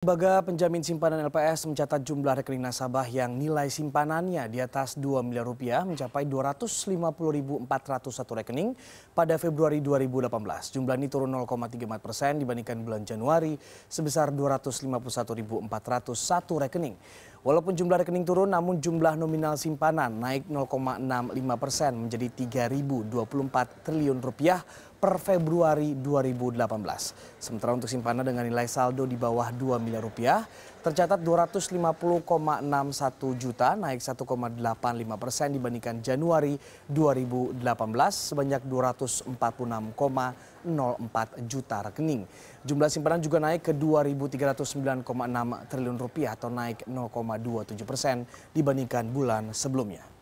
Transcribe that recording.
Lembaga penjamin simpanan LPS mencatat jumlah rekening nasabah yang nilai simpanannya di atas 2 miliar rupiah mencapai 250.401 rekening pada Februari 2018. Jumlah ini turun 0,34 persen dibandingkan bulan Januari sebesar 251.401 rekening. Walaupun jumlah rekening turun, namun jumlah nominal simpanan naik 0,65 persen menjadi 3.024 triliun rupiah per Februari 2018. Sementara untuk simpanan dengan nilai saldo di bawah 2 miliar rupiah, tercatat 250,61 juta naik 1,85 persen dibandingkan Januari 2018 sebanyak 246,04 juta rekening. Jumlah simpanan juga naik ke 2.309,6 triliun rupiah atau naik 0, 2,27 persen dibandingkan bulan sebelumnya.